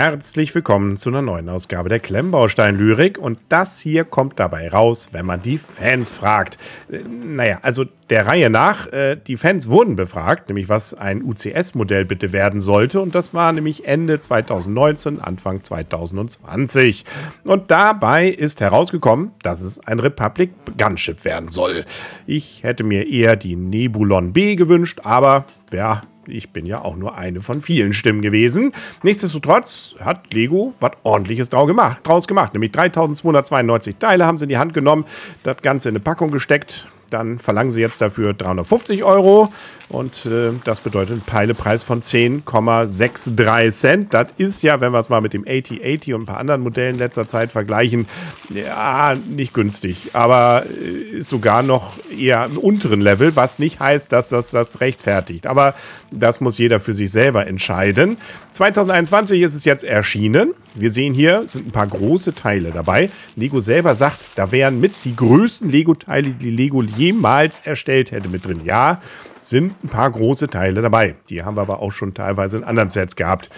Herzlich willkommen zu einer neuen Ausgabe der Klemmbaustein-Lyrik. Und das hier kommt dabei raus, wenn man die Fans fragt. Äh, naja, also der Reihe nach, äh, die Fans wurden befragt, nämlich was ein UCS-Modell bitte werden sollte. Und das war nämlich Ende 2019, Anfang 2020. Und dabei ist herausgekommen, dass es ein Republic Gunship werden soll. Ich hätte mir eher die Nebulon B gewünscht, aber wer ja, ich bin ja auch nur eine von vielen Stimmen gewesen. Nichtsdestotrotz hat Lego was ordentliches draus gemacht, nämlich 3292 Teile haben sie in die Hand genommen, das Ganze in eine Packung gesteckt, dann verlangen sie jetzt dafür 350 Euro und äh, das bedeutet einen Peilepreis von 10,63 Cent. Das ist ja, wenn wir es mal mit dem 8080 und ein paar anderen Modellen letzter Zeit vergleichen, ja, nicht günstig, aber äh, ist sogar noch eher im unteren Level, was nicht heißt, dass das das rechtfertigt. Aber das muss jeder für sich selber entscheiden. 2021 ist es jetzt erschienen. Wir sehen hier, sind ein paar große Teile dabei. Lego selber sagt, da wären mit die größten Lego-Teile, die Lego jemals erstellt hätte, mit drin. Ja, sind ein paar große Teile dabei. Die haben wir aber auch schon teilweise in anderen Sets gehabt.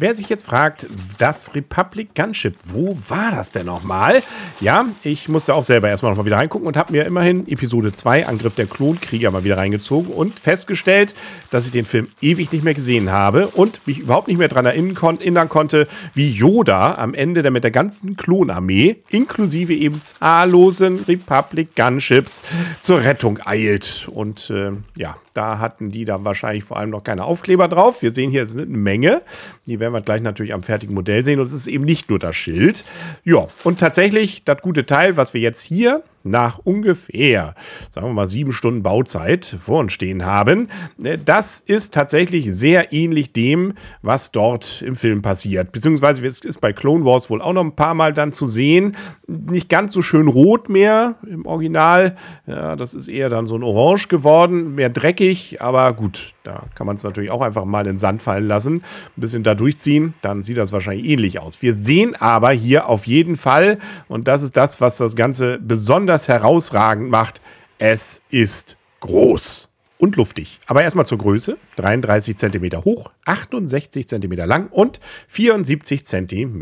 Wer sich jetzt fragt, das Republic Gunship, wo war das denn nochmal? Ja, ich musste auch selber erstmal nochmal wieder reingucken und habe mir immerhin Episode 2, Angriff der Klonkrieger, mal wieder reingezogen und festgestellt, dass ich den Film ewig nicht mehr gesehen habe und mich überhaupt nicht mehr daran erinnern konnte, wie Yoda am Ende der mit der ganzen Klonarmee, inklusive eben zahllosen Republic Gunships, zur Rettung eilt. Und äh, ja, da hatten die da wahrscheinlich vor allem noch keine Aufkleber drauf. Wir sehen hier, es sind eine Menge. Die werden werden wir gleich natürlich am fertigen Modell sehen. Und es ist eben nicht nur das Schild. Ja, und tatsächlich, das gute Teil, was wir jetzt hier nach ungefähr, sagen wir mal, sieben Stunden Bauzeit vor uns stehen haben. Äh, das ist tatsächlich sehr ähnlich dem, was dort im Film passiert. Beziehungsweise es ist bei Clone Wars wohl auch noch ein paar Mal dann zu sehen. Nicht ganz so schön rot mehr im Original. Ja, das ist eher dann so ein Orange geworden, mehr dreckig, aber gut, da kann man es natürlich auch einfach mal in den Sand fallen lassen, ein bisschen da durchziehen, dann sieht das wahrscheinlich ähnlich aus. Wir sehen aber hier auf jeden Fall, und das ist das, was das Ganze besonders besonders herausragend macht, es ist groß und luftig. Aber erstmal zur Größe. 33 cm hoch, 68 cm lang und 74 cm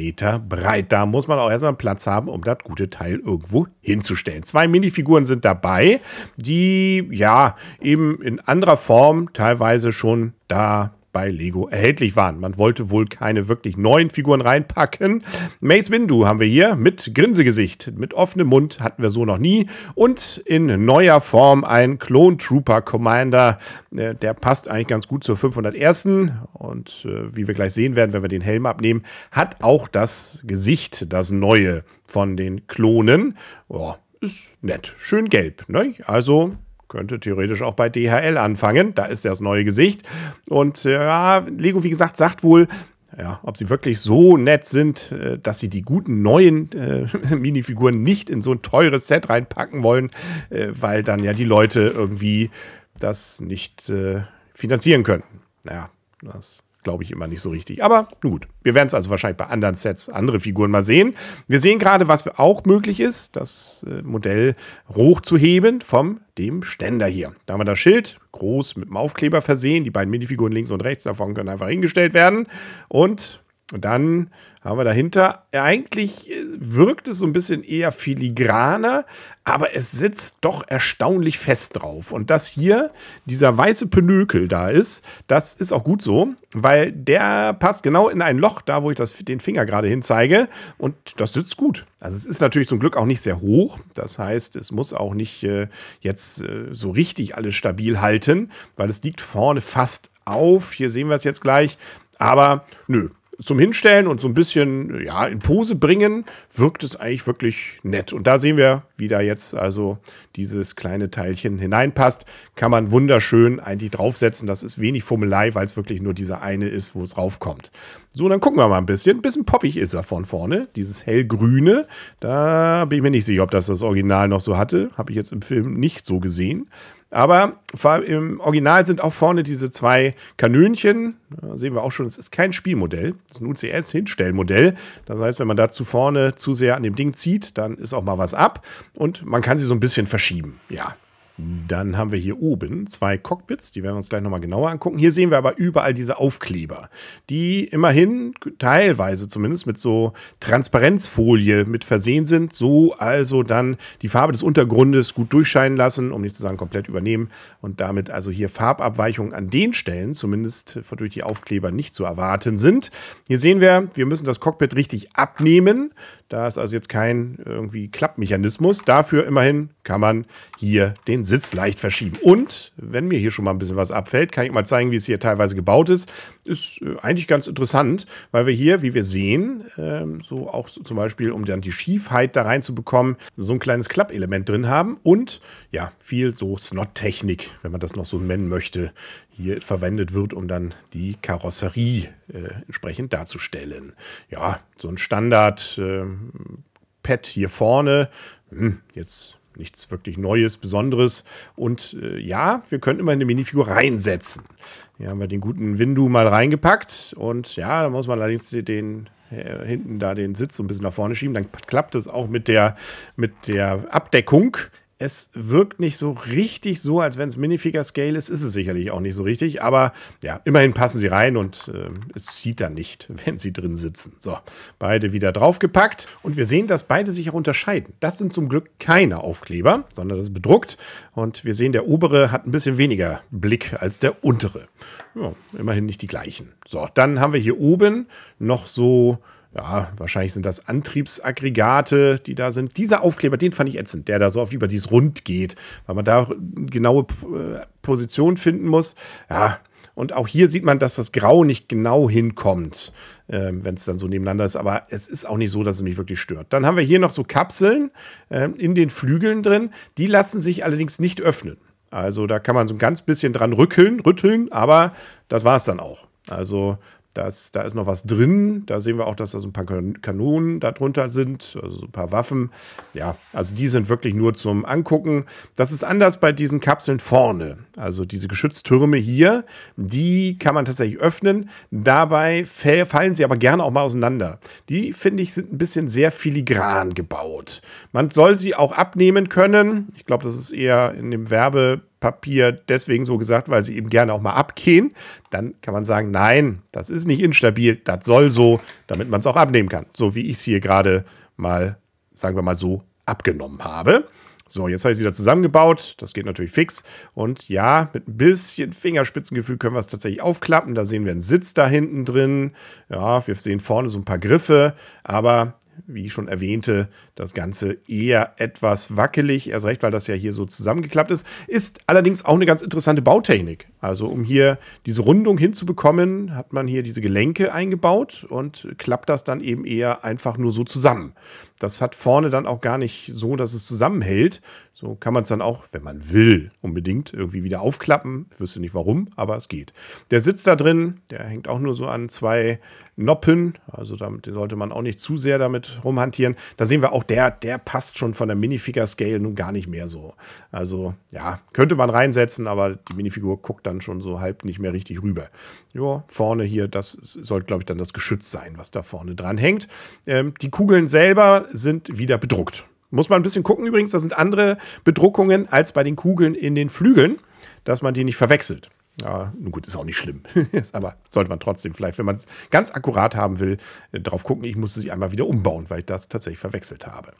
breit. Da muss man auch erstmal Platz haben, um das gute Teil irgendwo hinzustellen. Zwei Minifiguren sind dabei, die ja eben in anderer Form teilweise schon da bei Lego erhältlich waren. Man wollte wohl keine wirklich neuen Figuren reinpacken. Mace Windu haben wir hier mit Grinsegesicht, mit offenem Mund hatten wir so noch nie und in neuer Form ein Clone Trooper Commander, äh, der passt eigentlich ganz gut zur 501. und äh, wie wir gleich sehen werden, wenn wir den Helm abnehmen, hat auch das Gesicht das neue von den Klonen. Oh, ist nett, schön gelb, ne? Also könnte theoretisch auch bei DHL anfangen. Da ist ja das neue Gesicht. Und äh, ja, Lego, wie gesagt, sagt wohl, ja, ob sie wirklich so nett sind, äh, dass sie die guten neuen äh, Minifiguren nicht in so ein teures Set reinpacken wollen, äh, weil dann ja die Leute irgendwie das nicht äh, finanzieren könnten. Naja, das glaube ich, immer nicht so richtig. Aber gut, wir werden es also wahrscheinlich bei anderen Sets, andere Figuren mal sehen. Wir sehen gerade, was auch möglich ist, das äh, Modell hochzuheben vom dem Ständer hier. Da haben wir das Schild, groß mit dem Aufkleber versehen. Die beiden Minifiguren links und rechts davon können einfach hingestellt werden. Und und dann haben wir dahinter, äh, eigentlich äh, wirkt es so ein bisschen eher filigraner, aber es sitzt doch erstaunlich fest drauf. Und dass hier dieser weiße Penökel da ist, das ist auch gut so, weil der passt genau in ein Loch, da wo ich das, den Finger gerade hin zeige. Und das sitzt gut. Also es ist natürlich zum Glück auch nicht sehr hoch. Das heißt, es muss auch nicht äh, jetzt äh, so richtig alles stabil halten, weil es liegt vorne fast auf. Hier sehen wir es jetzt gleich. Aber nö, zum Hinstellen und so ein bisschen ja, in Pose bringen, wirkt es eigentlich wirklich nett. Und da sehen wir, wie da jetzt also dieses kleine Teilchen hineinpasst. Kann man wunderschön eigentlich draufsetzen. Das ist wenig Fummelei, weil es wirklich nur dieser eine ist, wo es raufkommt. So, dann gucken wir mal ein bisschen. Ein bisschen poppig ist er von vorne, dieses hellgrüne. Da bin ich mir nicht sicher, ob das das Original noch so hatte. Habe ich jetzt im Film nicht so gesehen. Aber im Original sind auch vorne diese zwei Kanönchen. Da sehen wir auch schon, es ist kein Spielmodell. Es ist ein UCS-Hinstellmodell. Das heißt, wenn man dazu vorne zu sehr an dem Ding zieht, dann ist auch mal was ab. Und man kann sie so ein bisschen verschieben. Ja, dann haben wir hier oben zwei Cockpits, die werden wir uns gleich nochmal genauer angucken. Hier sehen wir aber überall diese Aufkleber, die immerhin teilweise zumindest mit so Transparenzfolie mit versehen sind, so also dann die Farbe des Untergrundes gut durchscheinen lassen, um nicht zu sagen komplett übernehmen und damit also hier Farbabweichungen an den Stellen, zumindest durch die Aufkleber, nicht zu erwarten sind. Hier sehen wir, wir müssen das Cockpit richtig abnehmen. Da ist also jetzt kein irgendwie Klappmechanismus. Dafür immerhin kann man hier den Sitz leicht verschieben. Und wenn mir hier schon mal ein bisschen was abfällt, kann ich mal zeigen, wie es hier teilweise gebaut ist. Ist äh, eigentlich ganz interessant, weil wir hier, wie wir sehen, ähm, so auch zum Beispiel, um dann die Schiefheit da reinzubekommen, so ein kleines Klappelement drin haben und ja, viel so Snot-Technik, wenn man das noch so nennen möchte, hier verwendet wird, um dann die Karosserie äh, entsprechend darzustellen. Ja, so ein Standard ähm, Pad hier vorne. Hm, jetzt nichts wirklich Neues, Besonderes. Und äh, ja, wir können immer eine Minifigur reinsetzen. Hier haben wir den guten Windu mal reingepackt. Und ja, da muss man allerdings den äh, hinten da den Sitz so ein bisschen nach vorne schieben. Dann klappt es auch mit der, mit der Abdeckung es wirkt nicht so richtig so, als wenn es Minifigure-Scale ist, ist es sicherlich auch nicht so richtig. Aber ja, immerhin passen sie rein und äh, es zieht dann nicht, wenn sie drin sitzen. So, beide wieder draufgepackt. Und wir sehen, dass beide sich auch unterscheiden. Das sind zum Glück keine Aufkleber, sondern das ist bedruckt. Und wir sehen, der obere hat ein bisschen weniger Blick als der untere. Ja, immerhin nicht die gleichen. So, dann haben wir hier oben noch so ja, wahrscheinlich sind das Antriebsaggregate, die da sind. Dieser Aufkleber, den fand ich ätzend, der da so auf über dieses Rund geht, weil man da genaue äh, Position finden muss. Ja, und auch hier sieht man, dass das Grau nicht genau hinkommt, äh, wenn es dann so nebeneinander ist. Aber es ist auch nicht so, dass es mich wirklich stört. Dann haben wir hier noch so Kapseln äh, in den Flügeln drin. Die lassen sich allerdings nicht öffnen. Also da kann man so ein ganz bisschen dran rütteln, rütteln, aber das war es dann auch. Also das, da ist noch was drin. Da sehen wir auch, dass da so ein paar Kanonen darunter sind, also so ein paar Waffen. Ja, also die sind wirklich nur zum Angucken. Das ist anders bei diesen Kapseln vorne. Also diese Geschütztürme hier, die kann man tatsächlich öffnen. Dabei fallen sie aber gerne auch mal auseinander. Die, finde ich, sind ein bisschen sehr filigran gebaut. Man soll sie auch abnehmen können. Ich glaube, das ist eher in dem Werbe- Papier deswegen so gesagt, weil sie eben gerne auch mal abgehen, dann kann man sagen, nein, das ist nicht instabil, das soll so, damit man es auch abnehmen kann. So wie ich es hier gerade mal, sagen wir mal so, abgenommen habe. So, jetzt habe ich es wieder zusammengebaut. Das geht natürlich fix. Und ja, mit ein bisschen Fingerspitzengefühl können wir es tatsächlich aufklappen. Da sehen wir einen Sitz da hinten drin. Ja, wir sehen vorne so ein paar Griffe. Aber wie ich schon erwähnte, das Ganze eher etwas wackelig, erst recht, weil das ja hier so zusammengeklappt ist. Ist allerdings auch eine ganz interessante Bautechnik. Also um hier diese Rundung hinzubekommen, hat man hier diese Gelenke eingebaut und klappt das dann eben eher einfach nur so zusammen. Das hat vorne dann auch gar nicht so, dass es zusammenhält, so kann man es dann auch, wenn man will, unbedingt irgendwie wieder aufklappen. Ich wüsste nicht warum, aber es geht. Der sitzt da drin, der hängt auch nur so an zwei Noppen. Also damit sollte man auch nicht zu sehr damit rumhantieren. Da sehen wir auch, der, der passt schon von der Minifigure-Scale nun gar nicht mehr so. Also ja, könnte man reinsetzen, aber die Minifigur guckt dann schon so halb nicht mehr richtig rüber. Ja, vorne hier, das sollte, glaube ich, dann das Geschütz sein, was da vorne dran hängt. Ähm, die Kugeln selber sind wieder bedruckt. Muss man ein bisschen gucken übrigens, das sind andere Bedruckungen als bei den Kugeln in den Flügeln, dass man die nicht verwechselt. Ja, nun gut, ist auch nicht schlimm. Aber sollte man trotzdem vielleicht, wenn man es ganz akkurat haben will, äh, drauf gucken. Ich musste sie einmal wieder umbauen, weil ich das tatsächlich verwechselt habe.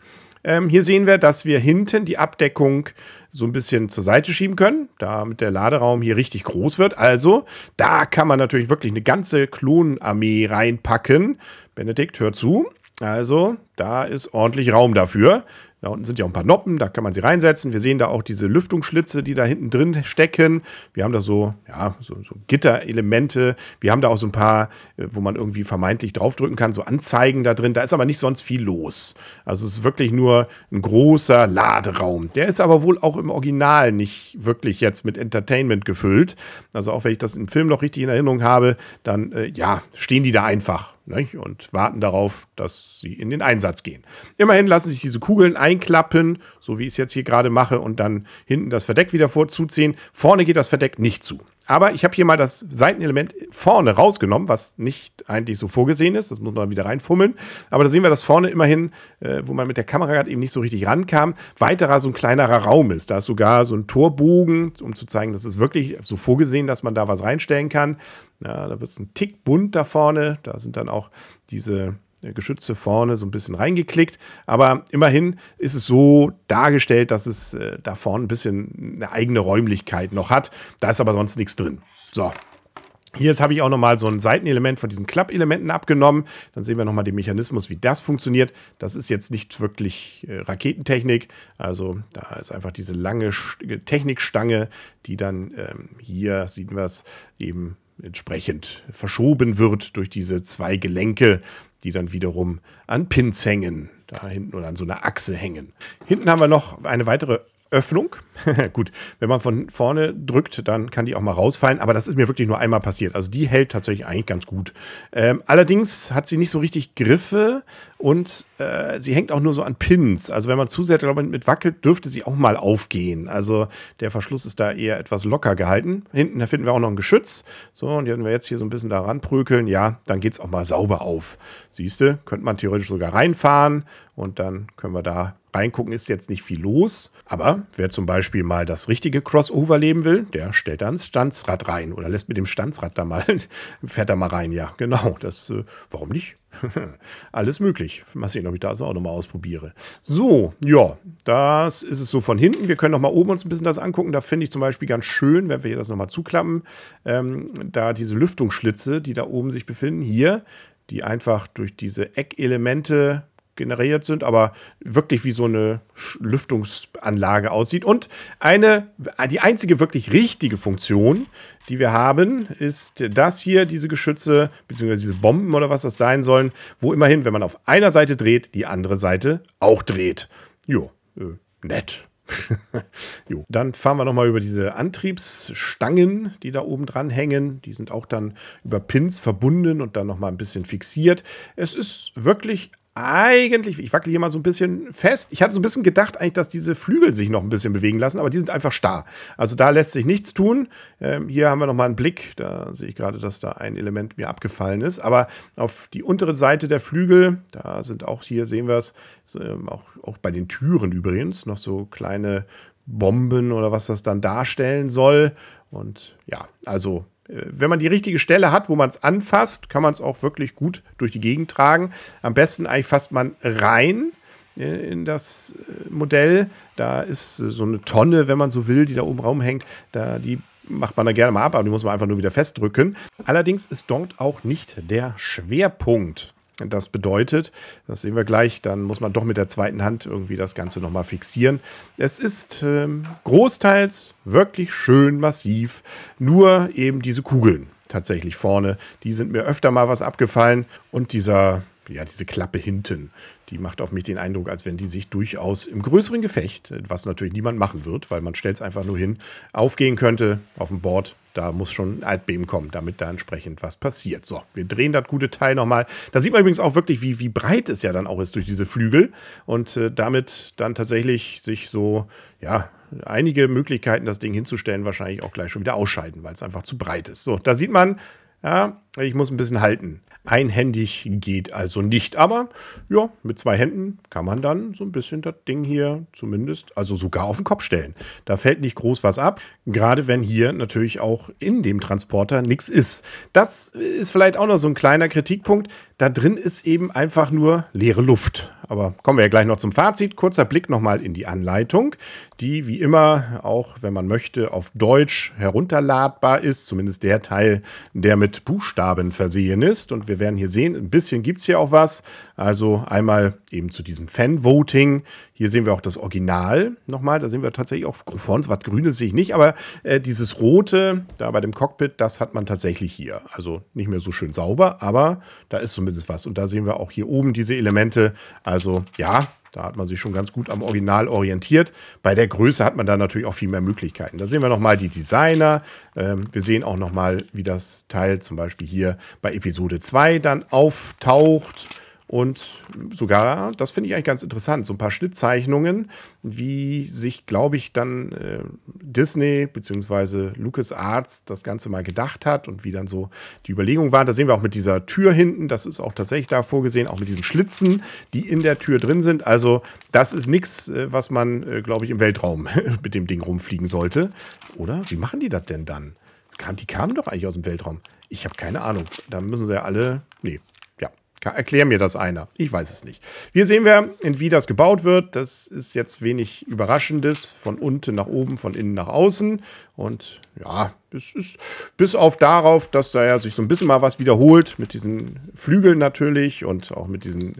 Ähm, hier sehen wir, dass wir hinten die Abdeckung so ein bisschen zur Seite schieben können, damit der Laderaum hier richtig groß wird. Also, da kann man natürlich wirklich eine ganze Klonarmee reinpacken. Benedikt, hör zu. Also, da ist ordentlich Raum dafür. Da unten sind ja auch ein paar Noppen, da kann man sie reinsetzen. Wir sehen da auch diese Lüftungsschlitze, die da hinten drin stecken. Wir haben da so, ja, so, so Gitterelemente. Wir haben da auch so ein paar, äh, wo man irgendwie vermeintlich draufdrücken kann, so Anzeigen da drin. Da ist aber nicht sonst viel los. Also es ist wirklich nur ein großer Laderaum. Der ist aber wohl auch im Original nicht wirklich jetzt mit Entertainment gefüllt. Also auch wenn ich das im Film noch richtig in Erinnerung habe, dann äh, ja, stehen die da einfach und warten darauf, dass sie in den Einsatz gehen. Immerhin lassen sich diese Kugeln einklappen, so wie ich es jetzt hier gerade mache, und dann hinten das Verdeck wieder vorzuziehen. Vorne geht das Verdeck nicht zu. Aber ich habe hier mal das Seitenelement vorne rausgenommen, was nicht eigentlich so vorgesehen ist. Das muss man wieder reinfummeln. Aber da sehen wir, dass vorne immerhin, äh, wo man mit der Kamera gerade eben nicht so richtig rankam, weiterer so ein kleinerer Raum ist. Da ist sogar so ein Torbogen, um zu zeigen, das ist wirklich so vorgesehen, dass man da was reinstellen kann. Ja, da wird es ein Tick bunt da vorne. Da sind dann auch diese äh, Geschütze vorne so ein bisschen reingeklickt. Aber immerhin ist es so dargestellt, dass es äh, da vorne ein bisschen eine eigene Räumlichkeit noch hat. Da ist aber sonst nichts drin. So. Hier habe ich auch nochmal so ein Seitenelement von diesen Klappelementen abgenommen. Dann sehen wir nochmal den Mechanismus, wie das funktioniert. Das ist jetzt nicht wirklich äh, Raketentechnik. Also da ist einfach diese lange Sch Technikstange, die dann ähm, hier, sieht man es, eben entsprechend verschoben wird durch diese zwei Gelenke, die dann wiederum an Pins hängen, da hinten oder an so einer Achse hängen. Hinten haben wir noch eine weitere Öffnung. Gut, wenn man von vorne drückt, dann kann die auch mal rausfallen. Aber das ist mir wirklich nur einmal passiert. Also die hält tatsächlich eigentlich ganz gut. Ähm, allerdings hat sie nicht so richtig Griffe und äh, sie hängt auch nur so an Pins. Also wenn man zu sehr glaube ich, mit wackelt, dürfte sie auch mal aufgehen. Also der Verschluss ist da eher etwas locker gehalten. Hinten da finden wir auch noch ein Geschütz. So, und wenn wir jetzt hier so ein bisschen da prökeln, ja, dann geht es auch mal sauber auf. Siehste, könnte man theoretisch sogar reinfahren und dann können wir da Reingucken ist jetzt nicht viel los, aber wer zum Beispiel mal das richtige Crossover leben will, der stellt da ein Stanzrad rein oder lässt mit dem Stanzrad da mal, fährt da mal rein, ja, genau. Das, äh, warum nicht? Alles möglich. Mal sehen, ob ich das auch nochmal ausprobiere. So, ja, das ist es so von hinten. Wir können nochmal oben uns ein bisschen das angucken. Da finde ich zum Beispiel ganz schön, wenn wir hier das nochmal zuklappen, ähm, da diese Lüftungsschlitze, die da oben sich befinden, hier, die einfach durch diese Eckelemente generiert sind, aber wirklich wie so eine Lüftungsanlage aussieht. Und eine, die einzige wirklich richtige Funktion, die wir haben, ist das hier, diese Geschütze, beziehungsweise diese Bomben oder was das sein sollen, wo immerhin, wenn man auf einer Seite dreht, die andere Seite auch dreht. Jo, äh, nett. jo. Dann fahren wir nochmal über diese Antriebsstangen, die da oben dran hängen. Die sind auch dann über Pins verbunden und dann nochmal ein bisschen fixiert. Es ist wirklich eigentlich, ich wackele hier mal so ein bisschen fest. Ich hatte so ein bisschen gedacht eigentlich, dass diese Flügel sich noch ein bisschen bewegen lassen, aber die sind einfach starr. Also da lässt sich nichts tun. Ähm, hier haben wir nochmal einen Blick. Da sehe ich gerade, dass da ein Element mir abgefallen ist. Aber auf die untere Seite der Flügel, da sind auch hier, sehen wir es, so, ähm, auch, auch bei den Türen übrigens, noch so kleine Bomben oder was das dann darstellen soll. Und ja, also äh, wenn man die richtige Stelle hat, wo man es anfasst, kann man es auch wirklich gut durch die Gegend tragen. Am besten eigentlich fasst man rein äh, in das äh, Modell. Da ist so eine Tonne, wenn man so will, die da oben rumhängt. Da die macht man da gerne mal ab, aber die muss man einfach nur wieder festdrücken. Allerdings ist dort auch nicht der Schwerpunkt. Das bedeutet, das sehen wir gleich, dann muss man doch mit der zweiten Hand irgendwie das Ganze nochmal fixieren. Es ist ähm, großteils wirklich schön massiv, nur eben diese Kugeln tatsächlich vorne, die sind mir öfter mal was abgefallen und dieser, ja, diese Klappe hinten, die macht auf mich den Eindruck, als wenn die sich durchaus im größeren Gefecht, was natürlich niemand machen wird, weil man stellt es einfach nur hin, aufgehen könnte auf dem Board. Da muss schon ein Altbeben kommen, damit da entsprechend was passiert. So, wir drehen das gute Teil nochmal. Da sieht man übrigens auch wirklich, wie, wie breit es ja dann auch ist durch diese Flügel und äh, damit dann tatsächlich sich so, ja, einige Möglichkeiten, das Ding hinzustellen, wahrscheinlich auch gleich schon wieder ausscheiden, weil es einfach zu breit ist. So, da sieht man, ja, ich muss ein bisschen halten. Einhändig geht also nicht, aber ja, mit zwei Händen kann man dann so ein bisschen das Ding hier zumindest, also sogar auf den Kopf stellen. Da fällt nicht groß was ab, gerade wenn hier natürlich auch in dem Transporter nichts ist. Das ist vielleicht auch noch so ein kleiner Kritikpunkt. Da drin ist eben einfach nur leere Luft. Aber kommen wir ja gleich noch zum Fazit. Kurzer Blick nochmal in die Anleitung, die wie immer auch, wenn man möchte, auf Deutsch herunterladbar ist. Zumindest der Teil, der mit Buchstaben Angaben versehen ist. Und wir werden hier sehen, ein bisschen gibt es hier auch was. Also einmal eben zu diesem Fan-Voting. Hier sehen wir auch das Original nochmal. Da sehen wir tatsächlich auch vorne was Grünes, sehe ich nicht. Aber äh, dieses Rote da bei dem Cockpit, das hat man tatsächlich hier. Also nicht mehr so schön sauber, aber da ist zumindest was. Und da sehen wir auch hier oben diese Elemente. Also ja, da hat man sich schon ganz gut am Original orientiert. Bei der Größe hat man da natürlich auch viel mehr Möglichkeiten. Da sehen wir nochmal die Designer. Ähm, wir sehen auch nochmal, wie das Teil zum Beispiel hier bei Episode 2 dann auftaucht. Und sogar, das finde ich eigentlich ganz interessant, so ein paar Schnittzeichnungen, wie sich, glaube ich, dann äh, Disney bzw. LucasArts das Ganze mal gedacht hat und wie dann so die Überlegungen waren. Da sehen wir auch mit dieser Tür hinten, das ist auch tatsächlich da vorgesehen, auch mit diesen Schlitzen, die in der Tür drin sind. Also das ist nichts, äh, was man, äh, glaube ich, im Weltraum mit dem Ding rumfliegen sollte. Oder? Wie machen die das denn dann? die kamen doch eigentlich aus dem Weltraum. Ich habe keine Ahnung. Da müssen sie ja alle. Nee, Erklär mir das einer. Ich weiß es nicht. Hier sehen wir, wie das gebaut wird. Das ist jetzt wenig Überraschendes. Von unten nach oben, von innen nach außen. Und ja, es ist bis auf darauf, dass da ja sich so ein bisschen mal was wiederholt. Mit diesen Flügeln natürlich und auch mit diesen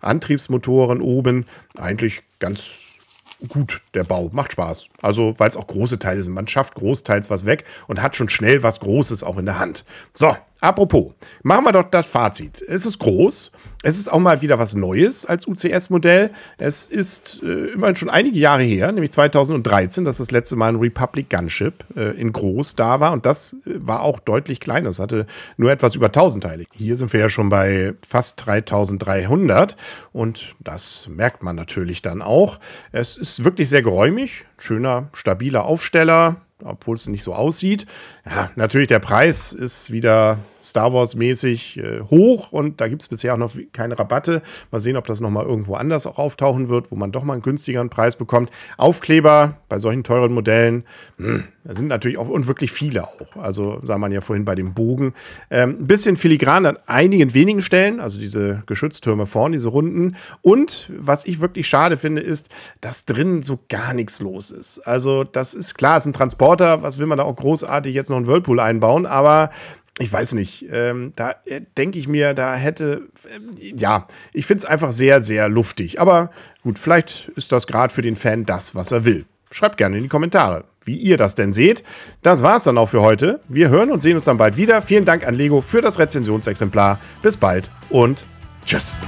Antriebsmotoren oben. Eigentlich ganz gut, der Bau. Macht Spaß. Also, weil es auch große Teile sind. Man schafft großteils was weg und hat schon schnell was Großes auch in der Hand. So, Apropos, machen wir doch das Fazit. Es ist groß. Es ist auch mal wieder was Neues als UCS-Modell. Es ist äh, immerhin schon einige Jahre her, nämlich 2013, dass das letzte Mal ein Republic Gunship äh, in groß da war. Und das äh, war auch deutlich kleiner. Es hatte nur etwas über 1000 Teile. Hier sind wir ja schon bei fast 3300. Und das merkt man natürlich dann auch. Es ist wirklich sehr geräumig. Schöner, stabiler Aufsteller obwohl es nicht so aussieht. Ja, natürlich, der Preis ist wieder Star Wars-mäßig äh, hoch und da gibt es bisher auch noch keine Rabatte. Mal sehen, ob das nochmal irgendwo anders auch auftauchen wird, wo man doch mal einen günstigeren Preis bekommt. Aufkleber bei solchen teuren Modellen mh, hm, sind natürlich auch und wirklich viele auch. Also sah man ja vorhin bei dem Bogen. Ähm, ein bisschen filigran an einigen wenigen Stellen, also diese Geschütztürme vorne, diese runden. Und was ich wirklich schade finde, ist, dass drinnen so gar nichts los ist. Also das ist klar, es ist ein Transporter, was will man da auch großartig jetzt noch einen Whirlpool einbauen, aber ich weiß nicht, ähm, da äh, denke ich mir, da hätte, äh, ja, ich finde es einfach sehr, sehr luftig. Aber gut, vielleicht ist das gerade für den Fan das, was er will. Schreibt gerne in die Kommentare, wie ihr das denn seht. Das war's dann auch für heute. Wir hören und sehen uns dann bald wieder. Vielen Dank an Lego für das Rezensionsexemplar. Bis bald und tschüss.